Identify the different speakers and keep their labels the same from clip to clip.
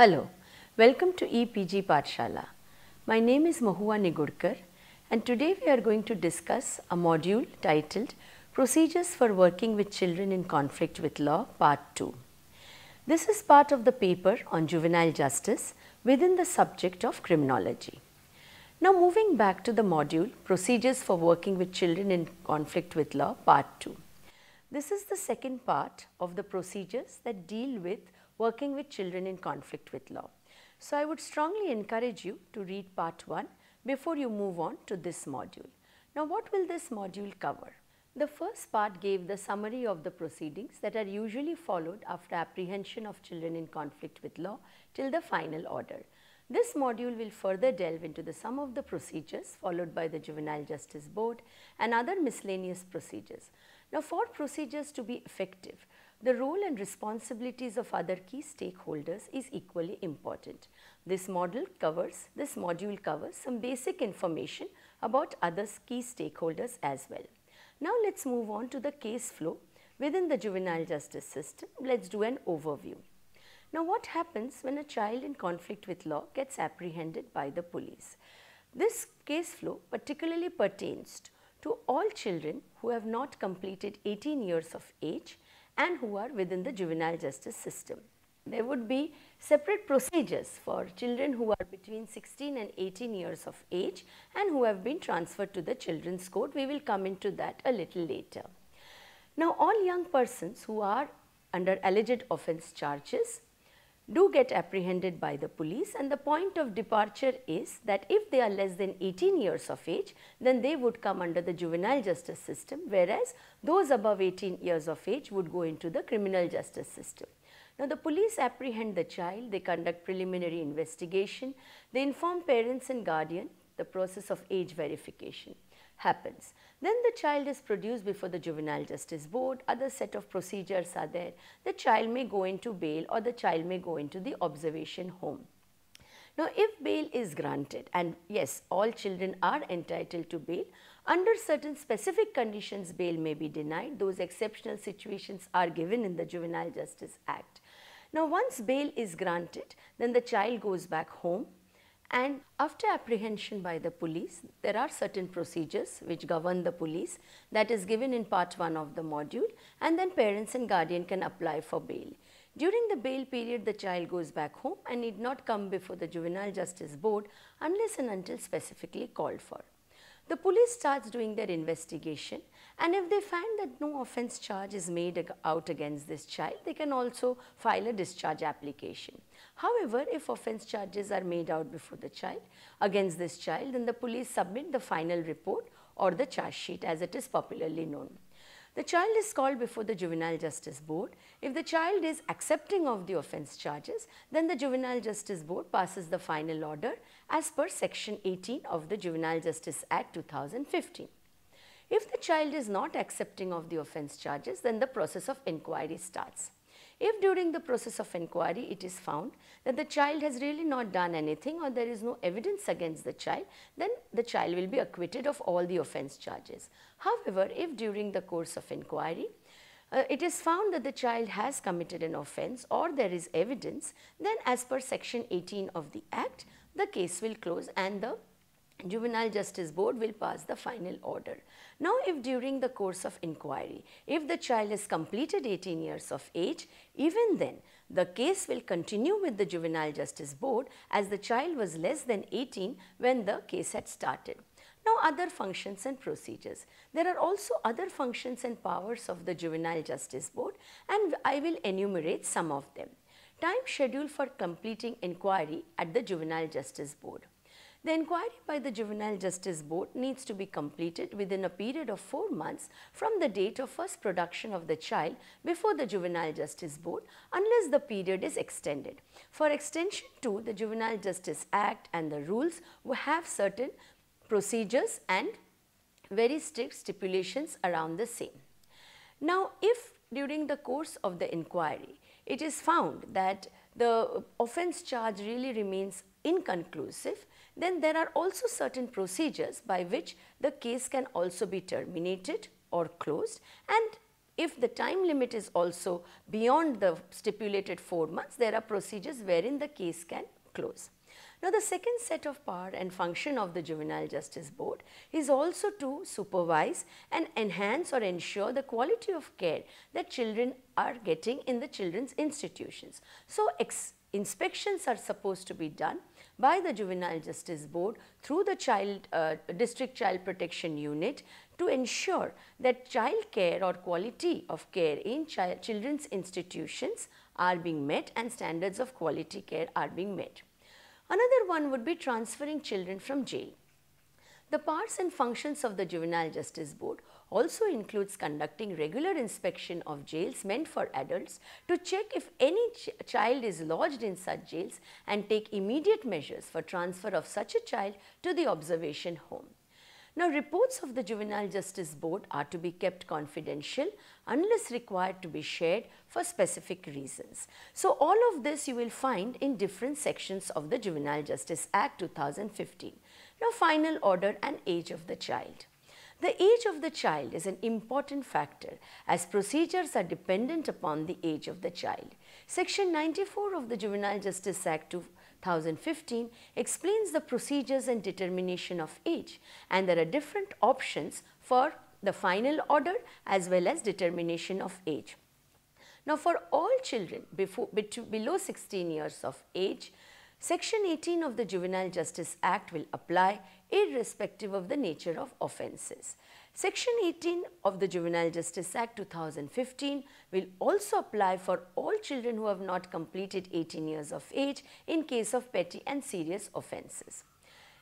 Speaker 1: Hello, welcome to EPG Parshala. My name is Mahua Nigurkar and today we are going to discuss a module titled Procedures for Working with Children in Conflict with Law Part 2. This is part of the paper on juvenile justice within the subject of criminology. Now moving back to the module Procedures for Working with Children in Conflict with Law Part 2. This is the second part of the procedures that deal with working with children in conflict with law. So, I would strongly encourage you to read part 1 before you move on to this module. Now, what will this module cover? The first part gave the summary of the proceedings that are usually followed after apprehension of children in conflict with law till the final order. This module will further delve into the sum of the procedures followed by the Juvenile Justice Board and other miscellaneous procedures. Now, for procedures to be effective, the role and responsibilities of other key stakeholders is equally important. This model covers, this module covers some basic information about other key stakeholders as well. Now let's move on to the case flow within the juvenile justice system. Let's do an overview. Now what happens when a child in conflict with law gets apprehended by the police? This case flow particularly pertains to all children who have not completed 18 years of age and who are within the juvenile justice system. There would be separate procedures for children who are between 16 and 18 years of age and who have been transferred to the children's court. We will come into that a little later. Now all young persons who are under alleged offence charges do get apprehended by the police and the point of departure is that if they are less than 18 years of age, then they would come under the juvenile justice system, whereas those above 18 years of age would go into the criminal justice system. Now, the police apprehend the child, they conduct preliminary investigation, they inform parents and guardian the process of age verification happens. Then the child is produced before the juvenile justice board, other set of procedures are there. The child may go into bail or the child may go into the observation home. Now, if bail is granted and yes, all children are entitled to bail, under certain specific conditions bail may be denied. Those exceptional situations are given in the Juvenile Justice Act. Now, once bail is granted, then the child goes back home and after apprehension by the police, there are certain procedures which govern the police that is given in part 1 of the module and then parents and guardian can apply for bail. During the bail period, the child goes back home and need not come before the Juvenile Justice Board unless and until specifically called for. The police starts doing their investigation and if they find that no offence charge is made out against this child, they can also file a discharge application. However, if offence charges are made out before the child against this child, then the police submit the final report or the charge sheet as it is popularly known. The child is called before the Juvenile Justice Board. If the child is accepting of the offence charges, then the Juvenile Justice Board passes the final order as per section 18 of the Juvenile Justice Act 2015. If the child is not accepting of the offence charges, then the process of inquiry starts. If during the process of inquiry it is found that the child has really not done anything or there is no evidence against the child, then the child will be acquitted of all the offence charges. However, if during the course of inquiry uh, it is found that the child has committed an offence or there is evidence, then as per section 18 of the act, the case will close and the Juvenile Justice Board will pass the final order. Now, if during the course of inquiry, if the child has completed 18 years of age, even then, the case will continue with the Juvenile Justice Board as the child was less than 18 when the case had started. Now, other functions and procedures. There are also other functions and powers of the Juvenile Justice Board and I will enumerate some of them. Time schedule for completing inquiry at the Juvenile Justice Board. The inquiry by the Juvenile Justice Board needs to be completed within a period of four months from the date of first production of the child before the Juvenile Justice Board unless the period is extended. For extension to the Juvenile Justice Act and the rules have certain procedures and very strict stipulations around the same. Now, if during the course of the inquiry, it is found that the offence charge really remains inconclusive, then there are also certain procedures by which the case can also be terminated or closed and if the time limit is also beyond the stipulated 4 months, there are procedures wherein the case can close. Now, the second set of power and function of the Juvenile Justice Board is also to supervise and enhance or ensure the quality of care that children are getting in the children's institutions. So, inspections are supposed to be done by the Juvenile Justice Board through the child, uh, District Child Protection Unit to ensure that child care or quality of care in child, children's institutions are being met and standards of quality care are being met. Another one would be transferring children from jail. The parts and functions of the Juvenile Justice Board also includes conducting regular inspection of jails meant for adults to check if any ch child is lodged in such jails and take immediate measures for transfer of such a child to the observation home. Now, reports of the Juvenile Justice Board are to be kept confidential unless required to be shared for specific reasons. So, all of this you will find in different sections of the Juvenile Justice Act 2015. Now, final order and age of the child. The age of the child is an important factor as procedures are dependent upon the age of the child. Section 94 of the Juvenile Justice Act 2015 explains the procedures and determination of age and there are different options for the final order as well as determination of age. Now for all children before, below 16 years of age, Section 18 of the Juvenile Justice Act will apply irrespective of the nature of offences. Section 18 of the Juvenile Justice Act 2015 will also apply for all children who have not completed 18 years of age in case of petty and serious offences.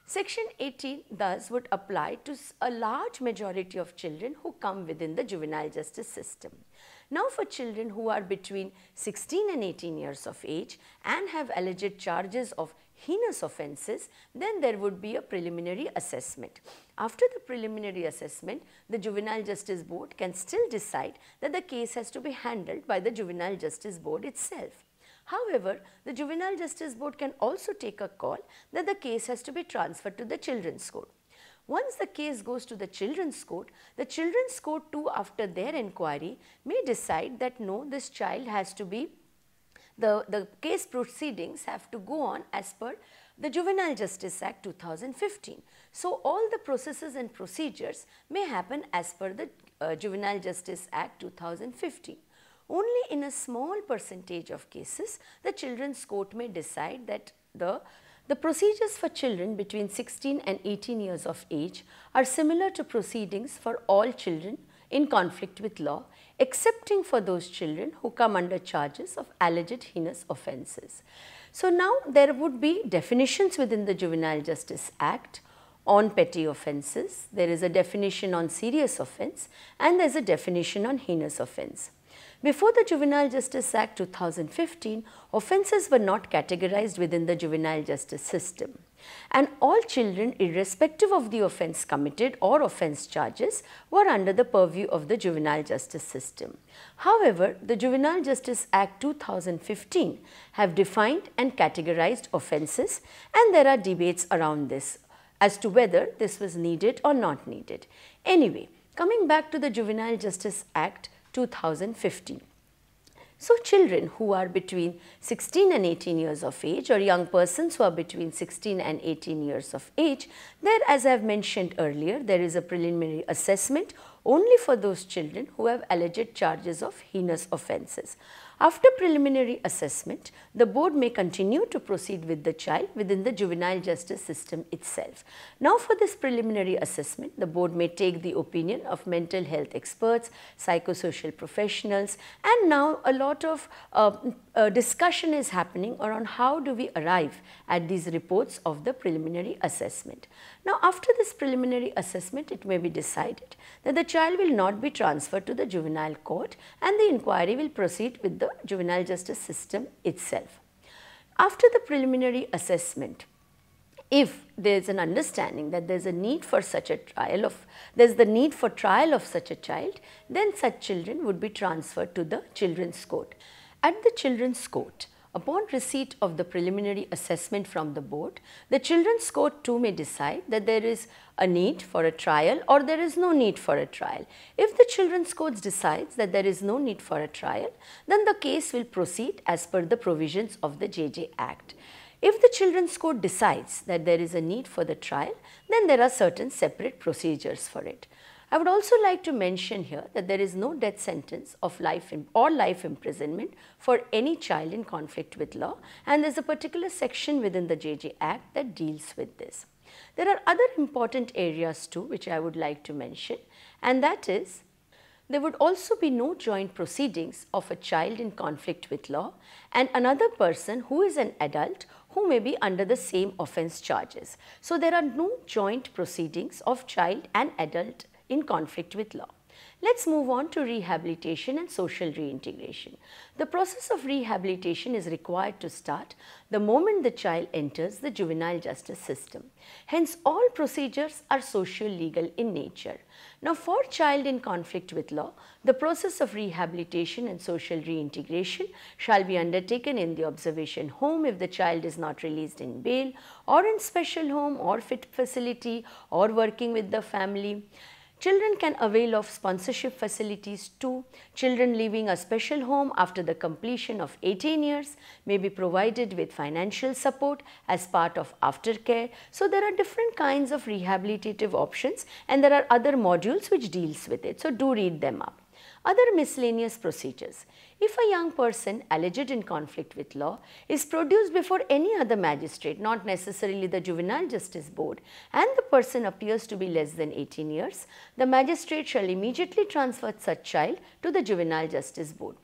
Speaker 1: Section 18 thus would apply to a large majority of children who come within the juvenile justice system. Now for children who are between 16 and 18 years of age and have alleged charges of heinous offences, then there would be a preliminary assessment. After the preliminary assessment, the Juvenile Justice Board can still decide that the case has to be handled by the Juvenile Justice Board itself. However, the Juvenile Justice Board can also take a call that the case has to be transferred to the Children's Court. Once the case goes to the children's court, the children's court too after their inquiry may decide that no, this child has to be the, the case proceedings have to go on as per the Juvenile Justice Act 2015. So, all the processes and procedures may happen as per the uh, Juvenile Justice Act 2015. Only in a small percentage of cases, the children's court may decide that the the procedures for children between 16 and 18 years of age are similar to proceedings for all children in conflict with law excepting for those children who come under charges of alleged heinous offences. So now there would be definitions within the Juvenile Justice Act on petty offences, there is a definition on serious offence and there is a definition on heinous offence. Before the Juvenile Justice Act 2015, offences were not categorized within the juvenile justice system and all children irrespective of the offence committed or offence charges were under the purview of the juvenile justice system. However, the Juvenile Justice Act 2015 have defined and categorized offences and there are debates around this as to whether this was needed or not needed. Anyway, coming back to the Juvenile Justice Act 2015. So children who are between 16 and 18 years of age or young persons who are between 16 and 18 years of age, there as I have mentioned earlier, there is a preliminary assessment only for those children who have alleged charges of heinous offences. After preliminary assessment, the board may continue to proceed with the child within the juvenile justice system itself. Now for this preliminary assessment, the board may take the opinion of mental health experts, psychosocial professionals and now a lot of uh, uh, discussion is happening around how do we arrive at these reports of the preliminary assessment. Now, after this preliminary assessment, it may be decided that the child will not be transferred to the juvenile court and the inquiry will proceed with the juvenile justice system itself. After the preliminary assessment, if there is an understanding that there is a need for such a trial of, there is the need for trial of such a child, then such children would be transferred to the children's court. At the children's court, Upon receipt of the preliminary assessment from the board, the children's court too may decide that there is a need for a trial or there is no need for a trial. If the children's court decides that there is no need for a trial, then the case will proceed as per the provisions of the JJ Act. If the children's court decides that there is a need for the trial, then there are certain separate procedures for it. I would also like to mention here that there is no death sentence of life or life imprisonment for any child in conflict with law and there is a particular section within the JJ Act that deals with this. There are other important areas too which I would like to mention and that is there would also be no joint proceedings of a child in conflict with law and another person who is an adult who may be under the same offence charges. So, there are no joint proceedings of child and adult in conflict with law. Let's move on to rehabilitation and social reintegration. The process of rehabilitation is required to start the moment the child enters the juvenile justice system. Hence, all procedures are social legal in nature. Now, for child in conflict with law, the process of rehabilitation and social reintegration shall be undertaken in the observation home if the child is not released in bail or in special home or fit facility or working with the family. Children can avail of sponsorship facilities too. Children leaving a special home after the completion of 18 years may be provided with financial support as part of aftercare. So there are different kinds of rehabilitative options and there are other modules which deals with it. So do read them up other miscellaneous procedures. If a young person alleged in conflict with law is produced before any other magistrate, not necessarily the Juvenile Justice Board, and the person appears to be less than 18 years, the magistrate shall immediately transfer such child to the Juvenile Justice Board.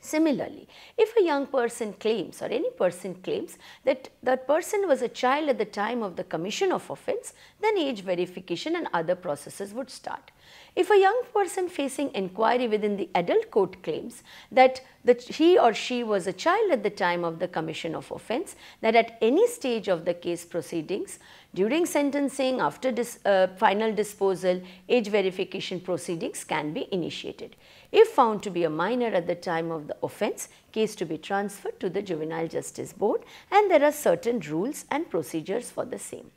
Speaker 1: Similarly, if a young person claims or any person claims that that person was a child at the time of the commission of offence, then age verification and other processes would start. If a young person facing inquiry within the adult court claims that the, he or she was a child at the time of the commission of offence, that at any stage of the case proceedings, during sentencing, after dis, uh, final disposal, age verification proceedings can be initiated. If found to be a minor at the time of the offence, case to be transferred to the Juvenile Justice Board and there are certain rules and procedures for the same.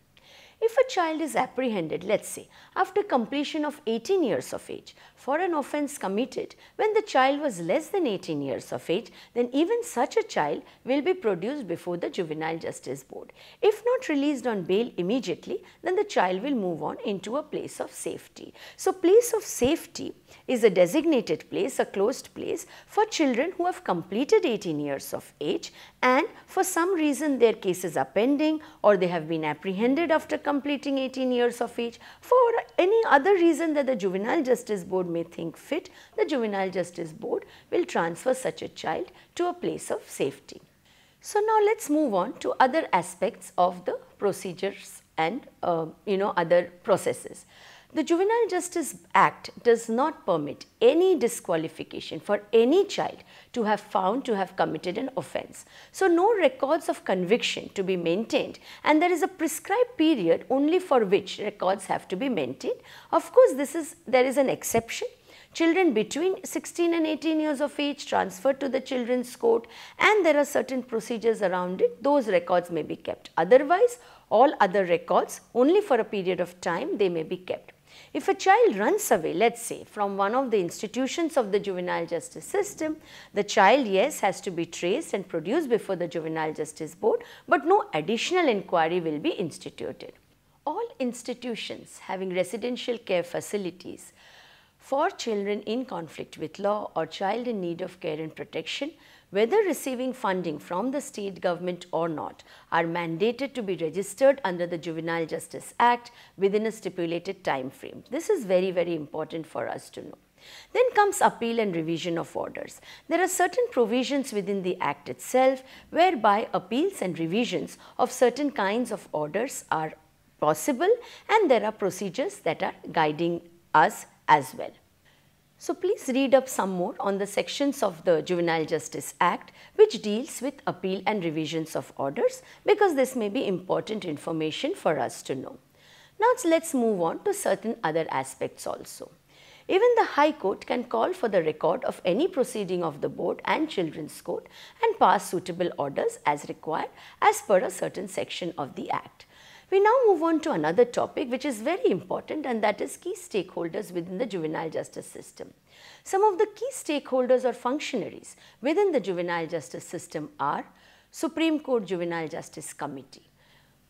Speaker 1: If a child is apprehended, let's say, after completion of 18 years of age for an offence committed when the child was less than 18 years of age, then even such a child will be produced before the Juvenile Justice Board. If not released on bail immediately, then the child will move on into a place of safety. So, place of safety is a designated place, a closed place for children who have completed 18 years of age and for some reason their cases are pending or they have been apprehended after completing 18 years of age. For any other reason that the Juvenile Justice Board may think fit, the Juvenile Justice Board will transfer such a child to a place of safety. So now let's move on to other aspects of the procedures and uh, you know other processes. The Juvenile Justice Act does not permit any disqualification for any child to have found to have committed an offence. So, no records of conviction to be maintained and there is a prescribed period only for which records have to be maintained. Of course, this is there is an exception children between 16 and 18 years of age transferred to the children's court and there are certain procedures around it those records may be kept otherwise all other records only for a period of time they may be kept if a child runs away, let us say from one of the institutions of the juvenile justice system, the child yes has to be traced and produced before the juvenile justice board, but no additional inquiry will be instituted. All institutions having residential care facilities for children in conflict with law or child in need of care and protection whether receiving funding from the state government or not, are mandated to be registered under the Juvenile Justice Act within a stipulated time frame. This is very, very important for us to know. Then comes appeal and revision of orders. There are certain provisions within the Act itself whereby appeals and revisions of certain kinds of orders are possible and there are procedures that are guiding us as well. So please read up some more on the sections of the Juvenile Justice Act which deals with appeal and revisions of orders because this may be important information for us to know. Now let's move on to certain other aspects also. Even the High Court can call for the record of any proceeding of the Board and Children's Court and pass suitable orders as required as per a certain section of the Act. We now move on to another topic which is very important and that is key stakeholders within the juvenile justice system. Some of the key stakeholders or functionaries within the juvenile justice system are Supreme Court Juvenile Justice Committee.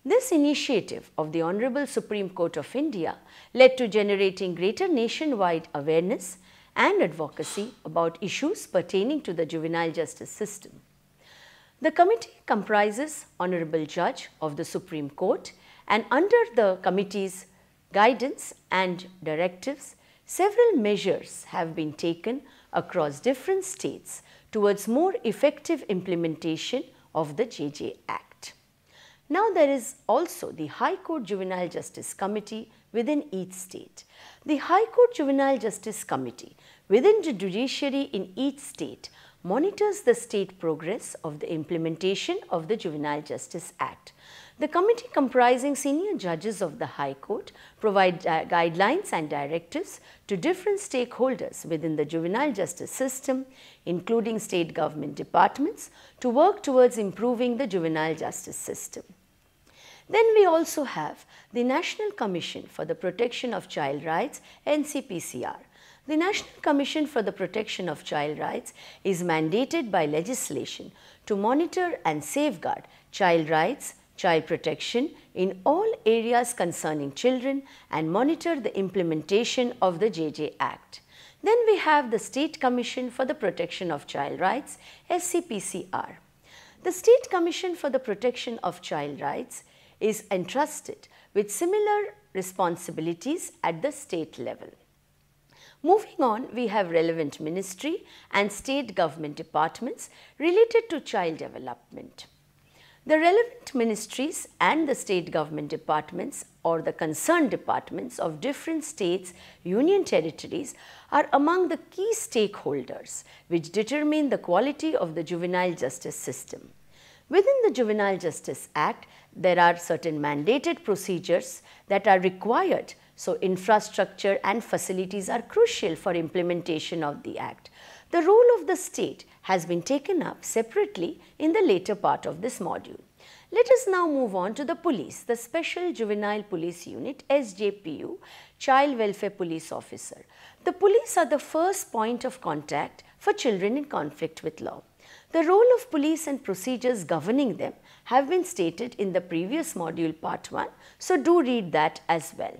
Speaker 1: This initiative of the Honorable Supreme Court of India led to generating greater nationwide awareness and advocacy about issues pertaining to the juvenile justice system. The committee comprises Honorable Judge of the Supreme Court and under the committee's guidance and directives, several measures have been taken across different states towards more effective implementation of the JJ Act. Now there is also the High Court Juvenile Justice Committee within each state. The High Court Juvenile Justice Committee within the judiciary in each state monitors the state progress of the implementation of the Juvenile Justice Act. The committee comprising senior judges of the High Court provide uh, guidelines and directives to different stakeholders within the juvenile justice system, including state government departments, to work towards improving the juvenile justice system. Then we also have the National Commission for the Protection of Child Rights, NCPCR. The National Commission for the Protection of Child Rights is mandated by legislation to monitor and safeguard child rights, child protection in all areas concerning children and monitor the implementation of the JJ Act. Then we have the State Commission for the Protection of Child Rights, SCPCR. The State Commission for the Protection of Child Rights is entrusted with similar responsibilities at the state level. Moving on, we have relevant ministry and state government departments related to child development. The relevant ministries and the state government departments or the concerned departments of different states, union territories are among the key stakeholders which determine the quality of the juvenile justice system. Within the Juvenile Justice Act, there are certain mandated procedures that are required so infrastructure and facilities are crucial for implementation of the act. The role of the state has been taken up separately in the later part of this module. Let us now move on to the police, the Special Juvenile Police Unit, SJPU, Child Welfare Police Officer. The police are the first point of contact for children in conflict with law. The role of police and procedures governing them have been stated in the previous module part 1, so do read that as well.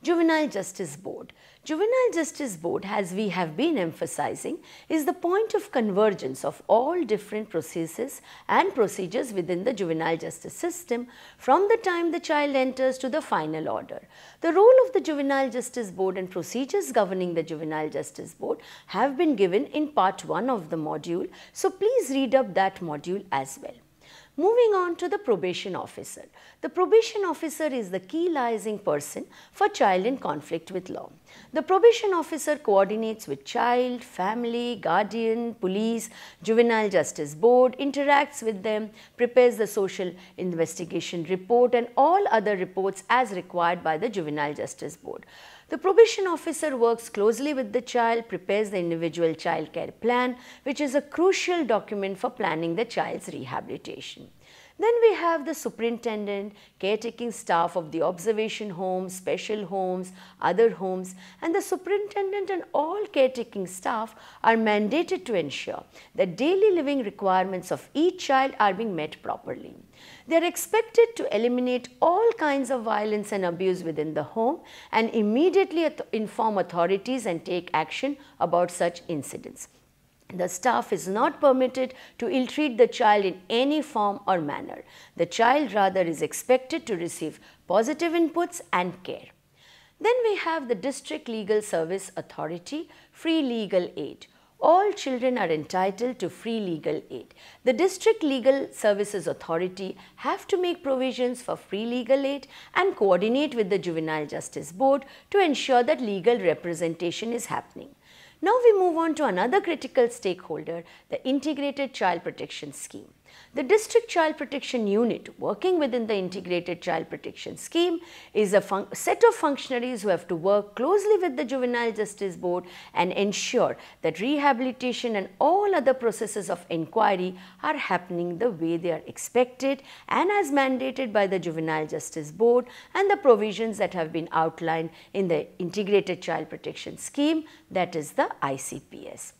Speaker 1: Juvenile Justice Board. Juvenile Justice Board, as we have been emphasizing, is the point of convergence of all different processes and procedures within the juvenile justice system from the time the child enters to the final order. The role of the Juvenile Justice Board and procedures governing the Juvenile Justice Board have been given in part 1 of the module. So, please read up that module as well. Moving on to the probation officer. The probation officer is the key liaising person for child in conflict with law. The probation officer coordinates with child, family, guardian, police, juvenile justice board, interacts with them, prepares the social investigation report and all other reports as required by the juvenile justice board. The probation officer works closely with the child, prepares the individual child care plan, which is a crucial document for planning the child's rehabilitation. Then we have the superintendent, caretaking staff of the observation homes, special homes, other homes and the superintendent and all caretaking staff are mandated to ensure that daily living requirements of each child are being met properly. They are expected to eliminate all kinds of violence and abuse within the home and immediately inform authorities and take action about such incidents. The staff is not permitted to ill-treat the child in any form or manner. The child rather is expected to receive positive inputs and care. Then we have the District Legal Service Authority, Free Legal Aid all children are entitled to free legal aid. The District Legal Services Authority have to make provisions for free legal aid and coordinate with the Juvenile Justice Board to ensure that legal representation is happening. Now we move on to another critical stakeholder, the Integrated Child Protection Scheme. The District Child Protection Unit working within the Integrated Child Protection Scheme is a set of functionaries who have to work closely with the Juvenile Justice Board and ensure that rehabilitation and all other processes of inquiry are happening the way they are expected and as mandated by the Juvenile Justice Board and the provisions that have been outlined in the Integrated Child Protection Scheme that is the ICPS.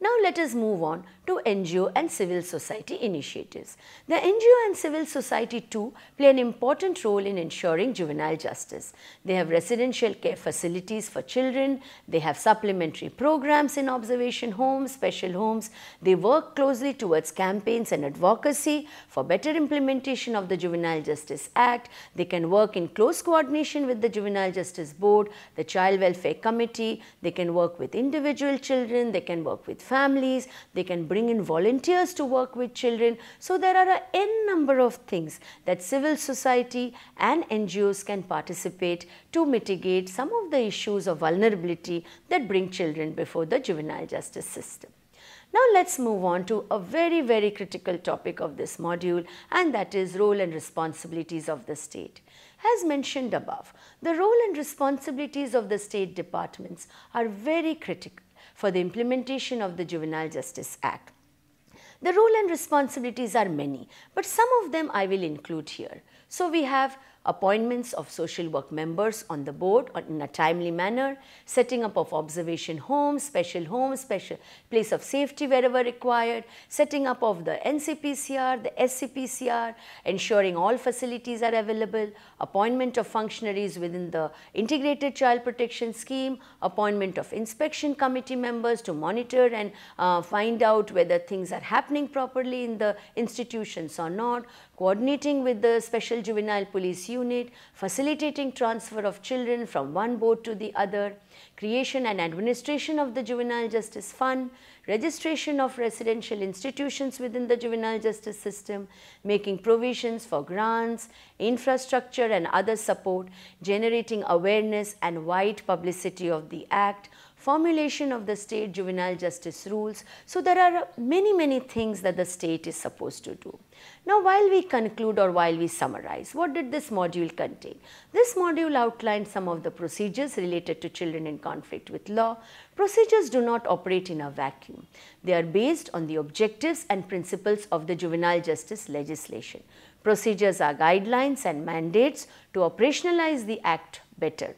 Speaker 1: Now let us move on to NGO and civil society initiatives. The NGO and civil society too play an important role in ensuring juvenile justice. They have residential care facilities for children, they have supplementary programs in observation homes, special homes, they work closely towards campaigns and advocacy for better implementation of the Juvenile Justice Act, they can work in close coordination with the Juvenile Justice Board, the Child Welfare Committee, they can work with individual children, they can work with families, they can bring in volunteers to work with children. So there are a n number of things that civil society and NGOs can participate to mitigate some of the issues of vulnerability that bring children before the juvenile justice system. Now let's move on to a very, very critical topic of this module and that is role and responsibilities of the state. As mentioned above, the role and responsibilities of the state departments are very critical for the implementation of the Juvenile Justice Act. The role and responsibilities are many, but some of them I will include here. So we have appointments of social work members on the board in a timely manner, setting up of observation homes, special homes, special place of safety wherever required, setting up of the NCPCR, the SCPCR, ensuring all facilities are available, appointment of functionaries within the integrated child protection scheme, appointment of inspection committee members to monitor and uh, find out whether things are happening properly in the institutions or not, coordinating with the special juvenile police unit, facilitating transfer of children from one board to the other, creation and administration of the Juvenile Justice Fund, registration of residential institutions within the juvenile justice system, making provisions for grants, infrastructure and other support, generating awareness and wide publicity of the Act, formulation of the state juvenile justice rules. So there are many, many things that the state is supposed to do. Now while we conclude or while we summarize, what did this module contain? This module outlined some of the procedures related to children in conflict with law. Procedures do not operate in a vacuum. They are based on the objectives and principles of the juvenile justice legislation. Procedures are guidelines and mandates to operationalize the act better.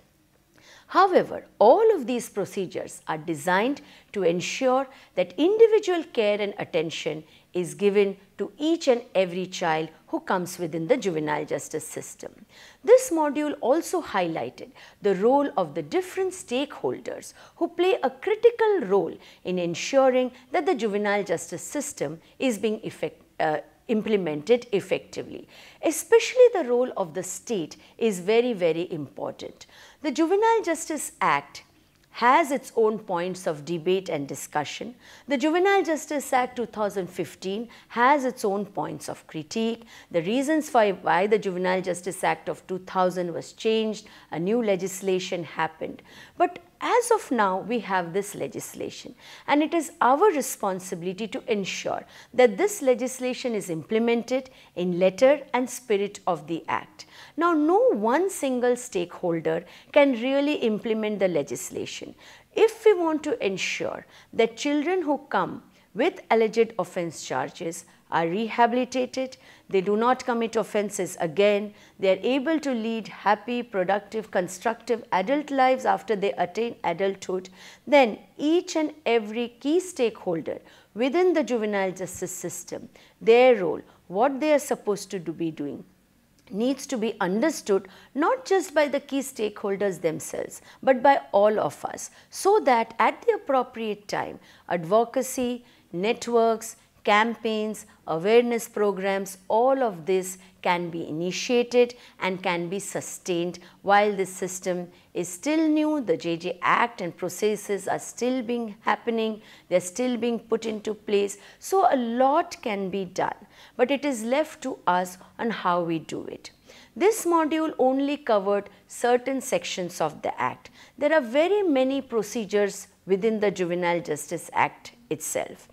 Speaker 1: However, all of these procedures are designed to ensure that individual care and attention is given to each and every child who comes within the juvenile justice system. This module also highlighted the role of the different stakeholders who play a critical role in ensuring that the juvenile justice system is being effective uh, implemented effectively. Especially the role of the state is very, very important. The Juvenile Justice Act has its own points of debate and discussion. The Juvenile Justice Act 2015 has its own points of critique. The reasons for why the Juvenile Justice Act of 2000 was changed, a new legislation happened. But as of now we have this legislation and it is our responsibility to ensure that this legislation is implemented in letter and spirit of the act. Now no one single stakeholder can really implement the legislation. If we want to ensure that children who come with alleged offence charges are rehabilitated, they do not commit offences again, they are able to lead happy, productive, constructive adult lives after they attain adulthood, then each and every key stakeholder within the juvenile justice system, their role, what they are supposed to do, be doing, needs to be understood not just by the key stakeholders themselves but by all of us so that at the appropriate time advocacy networks, campaigns, awareness programs, all of this can be initiated and can be sustained while this system is still new, the JJ Act and processes are still being happening, they are still being put into place. So, a lot can be done, but it is left to us on how we do it. This module only covered certain sections of the Act. There are very many procedures within the Juvenile Justice Act itself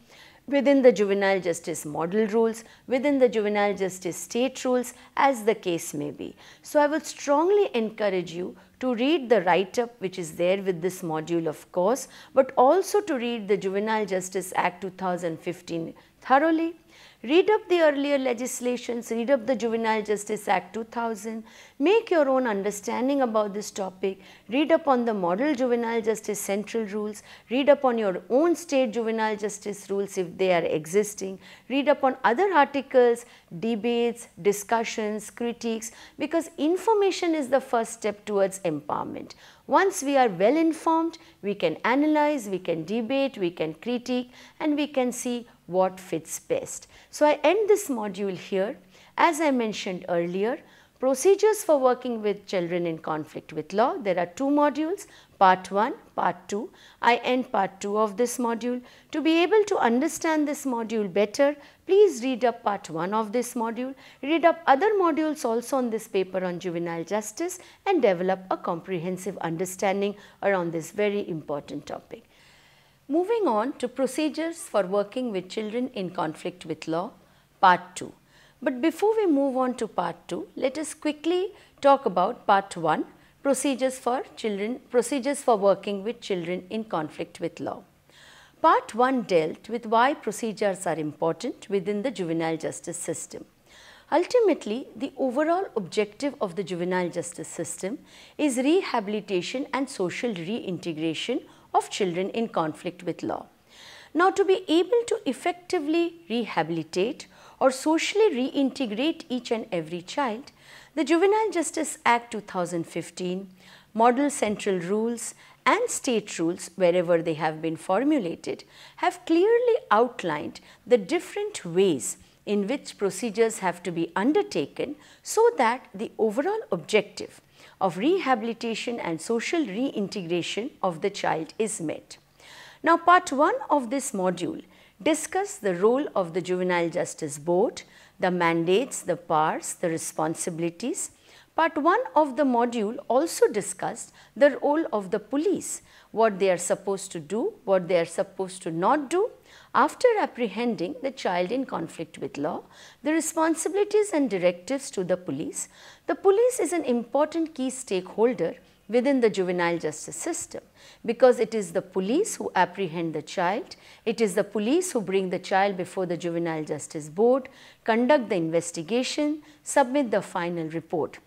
Speaker 1: within the juvenile justice model rules, within the juvenile justice state rules as the case may be. So I would strongly encourage you to read the write-up which is there with this module of course, but also to read the Juvenile Justice Act 2015 thoroughly Read up the earlier legislations, read up the Juvenile Justice Act 2000, make your own understanding about this topic, read up on the model juvenile justice central rules, read up on your own state juvenile justice rules if they are existing, read up on other articles, debates, discussions, critiques because information is the first step towards empowerment. Once we are well informed, we can analyze, we can debate, we can critique and we can see what fits best. So, I end this module here. As I mentioned earlier, procedures for working with children in conflict with law. There are two modules, part 1, part 2. I end part 2 of this module. To be able to understand this module better, please read up part 1 of this module. Read up other modules also on this paper on juvenile justice and develop a comprehensive understanding around this very important topic. Moving on to procedures for working with children in conflict with law, part 2. But before we move on to part 2, let us quickly talk about part 1, procedures for children, procedures for working with children in conflict with law. Part 1 dealt with why procedures are important within the juvenile justice system. Ultimately, the overall objective of the juvenile justice system is rehabilitation and social reintegration of children in conflict with law. Now to be able to effectively rehabilitate or socially reintegrate each and every child, the Juvenile Justice Act 2015, model central rules and state rules wherever they have been formulated have clearly outlined the different ways in which procedures have to be undertaken so that the overall objective of rehabilitation and social reintegration of the child is met. Now, part 1 of this module discuss the role of the Juvenile Justice Board, the mandates, the powers, the responsibilities. Part 1 of the module also discussed the role of the police, what they are supposed to do, what they are supposed to not do after apprehending the child in conflict with law, the responsibilities and directives to the police, the police is an important key stakeholder within the juvenile justice system because it is the police who apprehend the child, it is the police who bring the child before the juvenile justice board, conduct the investigation, submit the final report.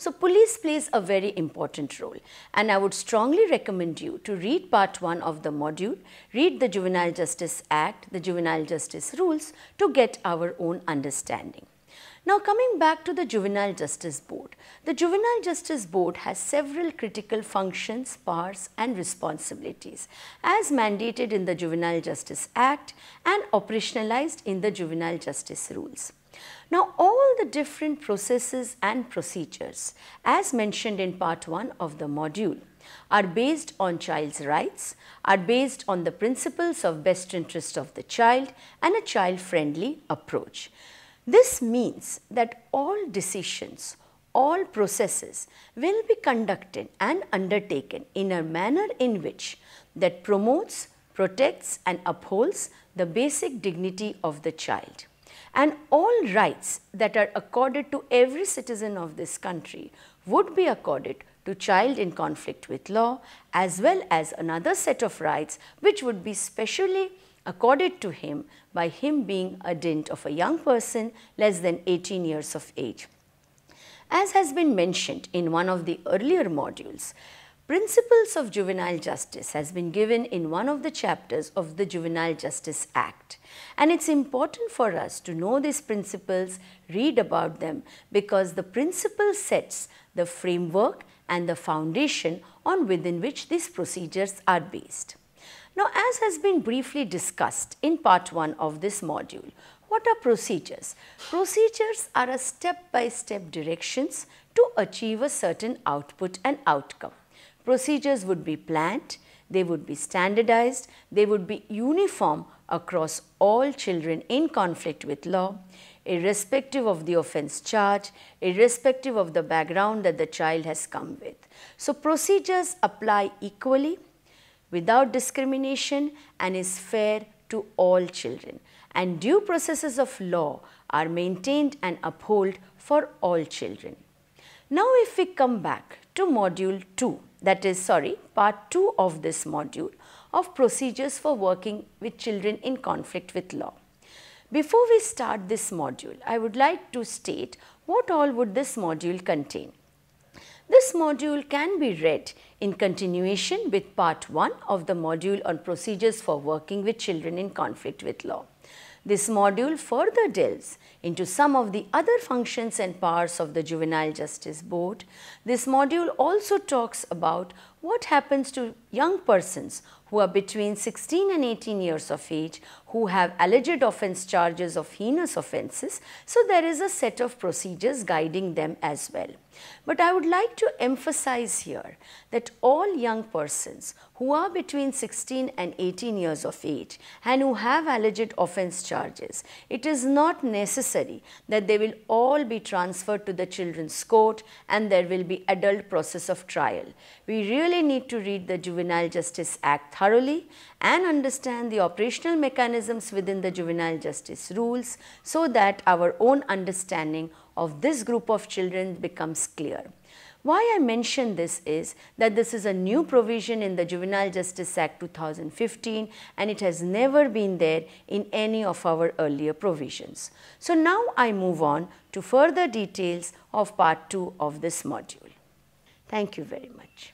Speaker 1: So police plays a very important role and I would strongly recommend you to read part 1 of the module, read the Juvenile Justice Act, the Juvenile Justice Rules to get our own understanding. Now coming back to the Juvenile Justice Board. The Juvenile Justice Board has several critical functions, powers and responsibilities as mandated in the Juvenile Justice Act and operationalized in the Juvenile Justice Rules. Now all the different processes and procedures as mentioned in part 1 of the module are based on child's rights, are based on the principles of best interest of the child and a child friendly approach. This means that all decisions, all processes will be conducted and undertaken in a manner in which that promotes, protects and upholds the basic dignity of the child and all rights that are accorded to every citizen of this country would be accorded to child in conflict with law as well as another set of rights which would be specially accorded to him by him being a dint of a young person less than 18 years of age. As has been mentioned in one of the earlier modules, Principles of Juvenile Justice has been given in one of the chapters of the Juvenile Justice Act. And it's important for us to know these principles, read about them because the principle sets the framework and the foundation on within which these procedures are based. Now, as has been briefly discussed in part 1 of this module, what are procedures? Procedures are a step-by-step -step directions to achieve a certain output and outcome procedures would be planned, they would be standardized, they would be uniform across all children in conflict with law, irrespective of the offence charge, irrespective of the background that the child has come with. So, procedures apply equally, without discrimination and is fair to all children. And due processes of law are maintained and upheld for all children. Now, if we come back to module 2, that is sorry part 2 of this module of procedures for working with children in conflict with law. Before we start this module, I would like to state what all would this module contain. This module can be read in continuation with part 1 of the module on procedures for working with children in conflict with law this module further delves into some of the other functions and powers of the Juvenile Justice Board. This module also talks about what happens to young persons who are between 16 and 18 years of age who have alleged offence charges of heinous offences. So, there is a set of procedures guiding them as well. But I would like to emphasize here that all young persons who are between 16 and 18 years of age and who have alleged offence charges, it is not necessary that they will all be transferred to the children's court and there will be adult process of trial. We really need to read the Juvenile Justice Act thoroughly and understand the operational mechanism mechanisms within the juvenile justice rules so that our own understanding of this group of children becomes clear. Why I mention this is that this is a new provision in the Juvenile Justice Act 2015 and it has never been there in any of our earlier provisions. So now I move on to further details of part 2 of this module. Thank you very much.